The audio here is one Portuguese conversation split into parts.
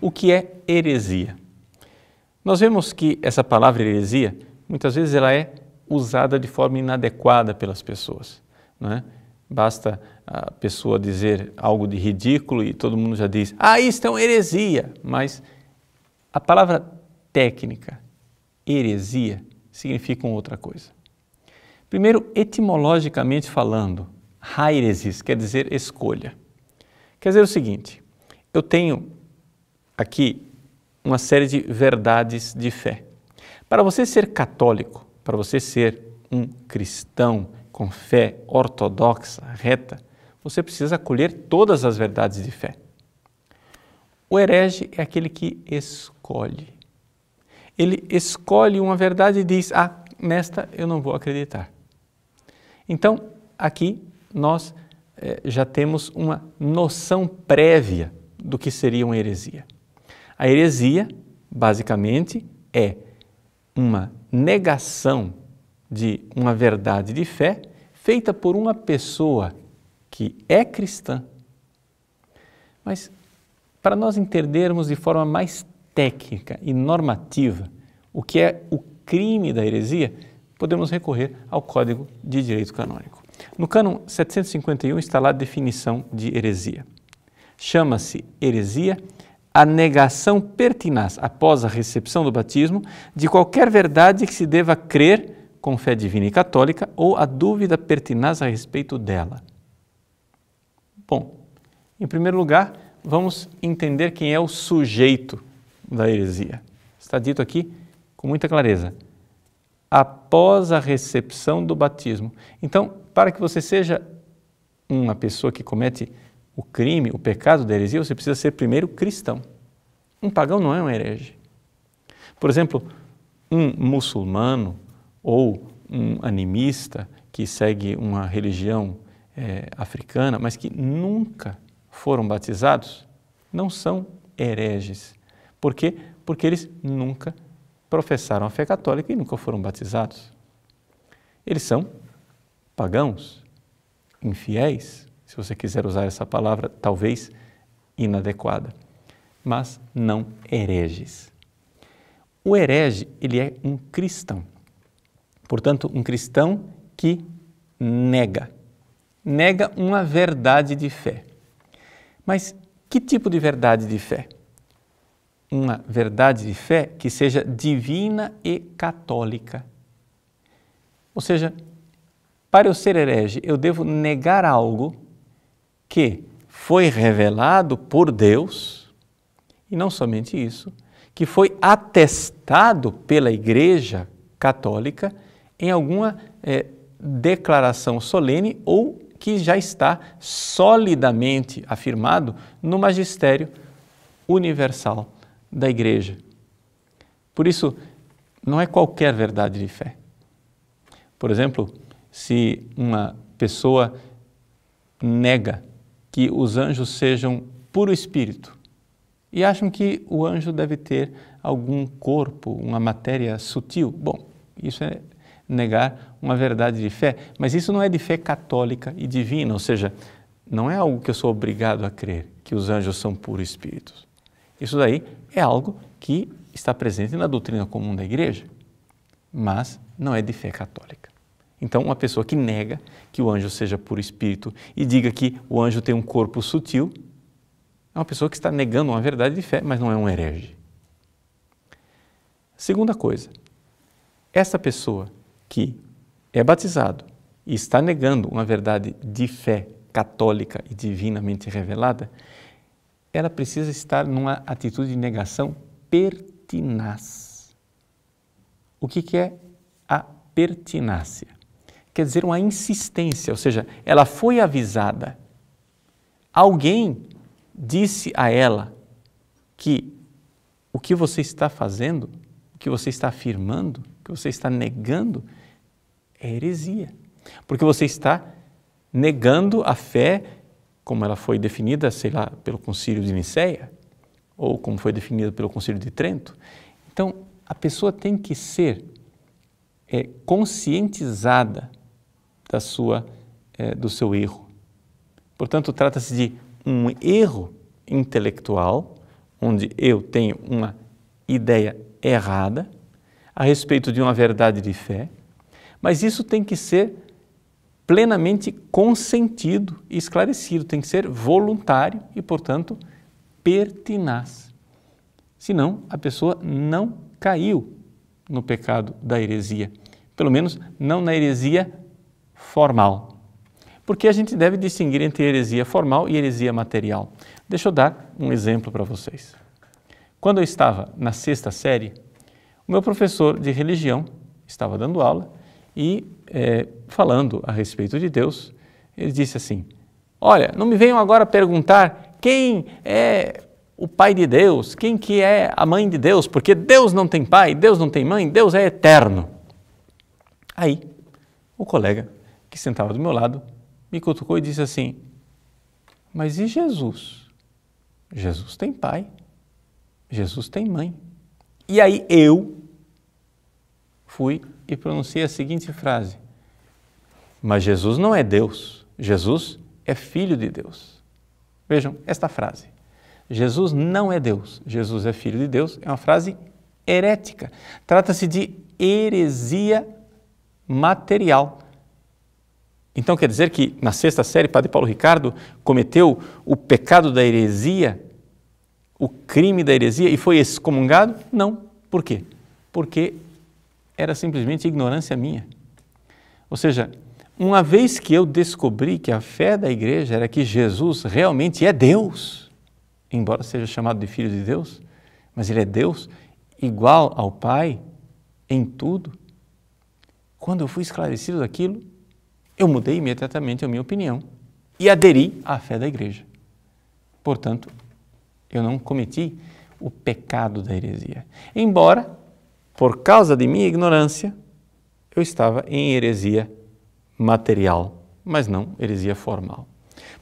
O que é heresia? Nós vemos que essa palavra heresia, muitas vezes ela é usada de forma inadequada pelas pessoas. Não é? Basta a pessoa dizer algo de ridículo e todo mundo já diz, ah, isso é uma heresia. Mas a palavra técnica, heresia, significa outra coisa. Primeiro, etimologicamente falando, hairesis quer dizer escolha. Quer dizer o seguinte, eu tenho aqui uma série de verdades de fé. Para você ser católico, para você ser um cristão com fé ortodoxa, reta, você precisa acolher todas as verdades de fé. O herege é aquele que escolhe. Ele escolhe uma verdade e diz: Ah, nesta eu não vou acreditar. Então, aqui nós eh, já temos uma noção prévia do que seria uma heresia. A heresia, basicamente, é uma negação de uma verdade de fé feita por uma pessoa que é cristã. Mas para nós entendermos de forma mais técnica e normativa o que é o crime da heresia, podemos recorrer ao Código de Direito Canônico. No cânon 751 está lá a definição de heresia. Chama-se heresia a negação pertinaz, após a recepção do batismo, de qualquer verdade que se deva crer com fé divina e católica ou a dúvida pertinaz a respeito dela? Bom, em primeiro lugar, vamos entender quem é o sujeito da heresia. Está dito aqui com muita clareza. Após a recepção do batismo. Então, para que você seja uma pessoa que comete o crime, o pecado da heresia, você precisa ser primeiro cristão. Um pagão não é um herege. Por exemplo, um muçulmano, ou um animista que segue uma religião é, africana, mas que nunca foram batizados, não são hereges. Por quê? Porque eles nunca professaram a fé católica e nunca foram batizados. Eles são pagãos, infiéis, se você quiser usar essa palavra, talvez inadequada, mas não hereges. O herege, ele é um cristão. Portanto, um cristão que nega. Nega uma verdade de fé. Mas que tipo de verdade de fé? Uma verdade de fé que seja divina e católica. Ou seja, para eu ser herege, eu devo negar algo que foi revelado por Deus, e não somente isso, que foi atestado pela Igreja Católica em alguma é, declaração solene ou que já está solidamente afirmado no magistério universal da Igreja. Por isso, não é qualquer verdade de fé. Por exemplo, se uma pessoa nega que os anjos sejam puro espírito e acham que o anjo deve ter algum corpo, uma matéria sutil, bom, isso é negar uma verdade de fé. Mas isso não é de fé católica e divina, ou seja, não é algo que eu sou obrigado a crer, que os anjos são puros espíritos. Isso daí é algo que está presente na doutrina comum da igreja, mas não é de fé católica. Então, uma pessoa que nega que o anjo seja puro espírito e diga que o anjo tem um corpo sutil, é uma pessoa que está negando uma verdade de fé, mas não é um herege. Segunda coisa, essa pessoa que é batizado e está negando uma verdade de fé católica e divinamente revelada, ela precisa estar numa atitude de negação pertinaz. O que, que é a pertinácia? Quer dizer, uma insistência, ou seja, ela foi avisada. Alguém disse a ela que o que você está fazendo, o que você está afirmando, o que você está negando, é heresia, porque você está negando a fé como ela foi definida, sei lá, pelo concílio de Nicéia, ou como foi definida pelo concílio de Trento. Então, a pessoa tem que ser é, conscientizada da sua, é, do seu erro. Portanto, trata-se de um erro intelectual, onde eu tenho uma ideia errada a respeito de uma verdade de fé, mas isso tem que ser plenamente consentido e esclarecido, tem que ser voluntário e, portanto, pertinaz. Senão, a pessoa não caiu no pecado da heresia, pelo menos não na heresia formal. Porque a gente deve distinguir entre heresia formal e heresia material. Deixa eu dar um exemplo para vocês. Quando eu estava na sexta série, o meu professor de religião estava dando aula e é, falando a respeito de Deus, ele disse assim: Olha, não me venham agora perguntar quem é o pai de Deus, quem que é a mãe de Deus, porque Deus não tem pai, Deus não tem mãe, Deus é eterno. Aí, o colega que sentava do meu lado me cutucou e disse assim: Mas e Jesus? Jesus tem pai, Jesus tem mãe. E aí eu fui e pronuncia a seguinte frase: Mas Jesus não é Deus, Jesus é filho de Deus. Vejam esta frase: Jesus não é Deus, Jesus é filho de Deus, é uma frase herética. Trata-se de heresia material. Então quer dizer que na sexta série, Padre Paulo Ricardo cometeu o pecado da heresia, o crime da heresia e foi excomungado? Não. Por quê? Porque era simplesmente ignorância minha. Ou seja, uma vez que eu descobri que a fé da igreja era que Jesus realmente é Deus, embora seja chamado de filho de Deus, mas ele é Deus igual ao Pai em tudo. Quando eu fui esclarecido daquilo, eu mudei imediatamente a minha opinião e aderi à fé da igreja. Portanto, eu não cometi o pecado da heresia. Embora por causa de minha ignorância, eu estava em heresia material, mas não heresia formal.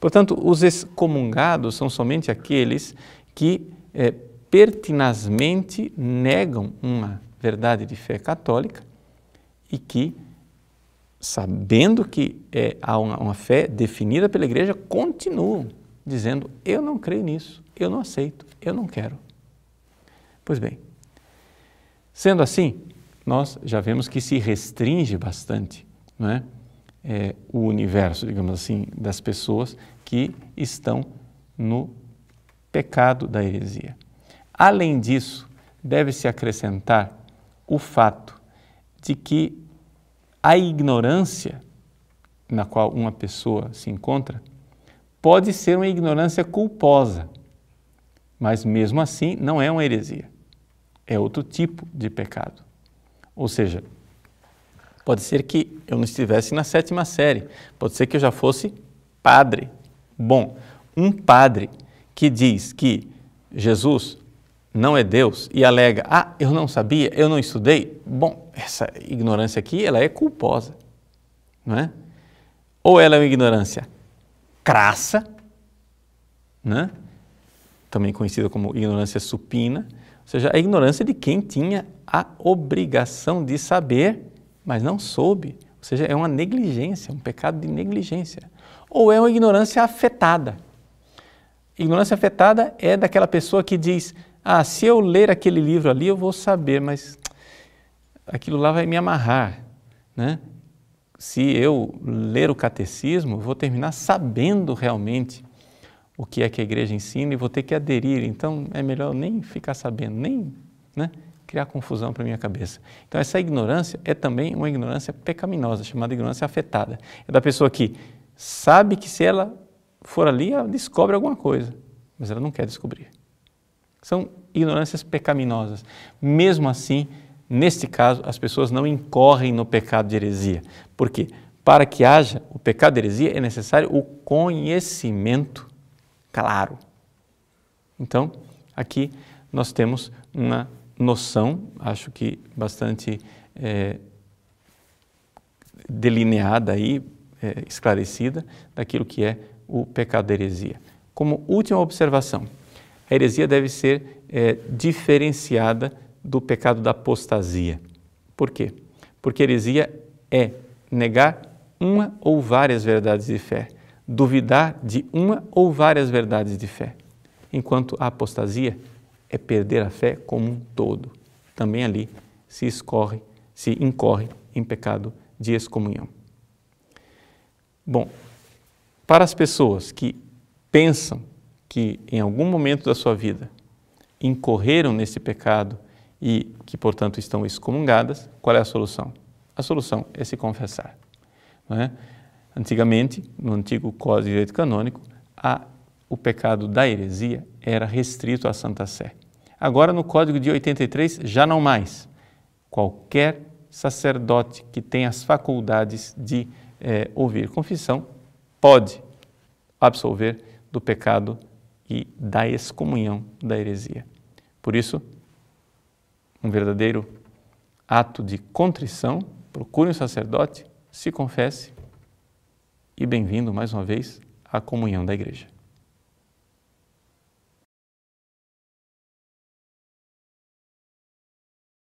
Portanto, os excomungados são somente aqueles que é, pertinazmente negam uma verdade de fé católica e que, sabendo que é, há uma, uma fé definida pela igreja, continuam dizendo: Eu não creio nisso, eu não aceito, eu não quero. Pois bem, Sendo assim, nós já vemos que se restringe bastante não é? é? o universo, digamos assim, das pessoas que estão no pecado da heresia. Além disso, deve-se acrescentar o fato de que a ignorância na qual uma pessoa se encontra pode ser uma ignorância culposa, mas mesmo assim não é uma heresia é outro tipo de pecado. Ou seja, pode ser que eu não estivesse na sétima série, pode ser que eu já fosse padre. Bom, um padre que diz que Jesus não é Deus e alega, ah, eu não sabia, eu não estudei, bom, essa ignorância aqui, ela é culposa, não é? Ou ela é uma ignorância crassa, né? também conhecida como ignorância supina, seja, a ignorância de quem tinha a obrigação de saber, mas não soube. Ou seja, é uma negligência, um pecado de negligência. Ou é uma ignorância afetada. Ignorância afetada é daquela pessoa que diz: Ah, se eu ler aquele livro ali, eu vou saber, mas aquilo lá vai me amarrar. Né? Se eu ler o catecismo, eu vou terminar sabendo realmente o que é que a igreja ensina e vou ter que aderir, então é melhor nem ficar sabendo, nem né, criar confusão para minha cabeça. Então essa ignorância é também uma ignorância pecaminosa, chamada ignorância afetada. É da pessoa que sabe que se ela for ali, ela descobre alguma coisa, mas ela não quer descobrir. São ignorâncias pecaminosas. Mesmo assim, neste caso, as pessoas não incorrem no pecado de heresia. Por quê? Para que haja o pecado de heresia, é necessário o conhecimento claro. Então, aqui nós temos uma noção, acho que bastante é, delineada aí, é, esclarecida, daquilo que é o pecado da heresia. Como última observação, a heresia deve ser é, diferenciada do pecado da apostasia. Por quê? Porque heresia é negar uma ou várias verdades de fé duvidar de uma ou várias verdades de fé, enquanto a apostasia é perder a fé como um todo. Também ali se escorre, se incorre em pecado de excomunhão. Bom, para as pessoas que pensam que em algum momento da sua vida incorreram nesse pecado e que, portanto, estão excomungadas, qual é a solução? A solução é se confessar. Não é? Antigamente, no antigo Código de Direito Canônico, a, o pecado da heresia era restrito à Santa Sé. Agora, no Código de 83, já não mais. Qualquer sacerdote que tem as faculdades de é, ouvir confissão pode absolver do pecado e da excomunhão da heresia. Por isso, um verdadeiro ato de contrição, procure um sacerdote, se confesse e bem-vindo mais uma vez à comunhão da igreja.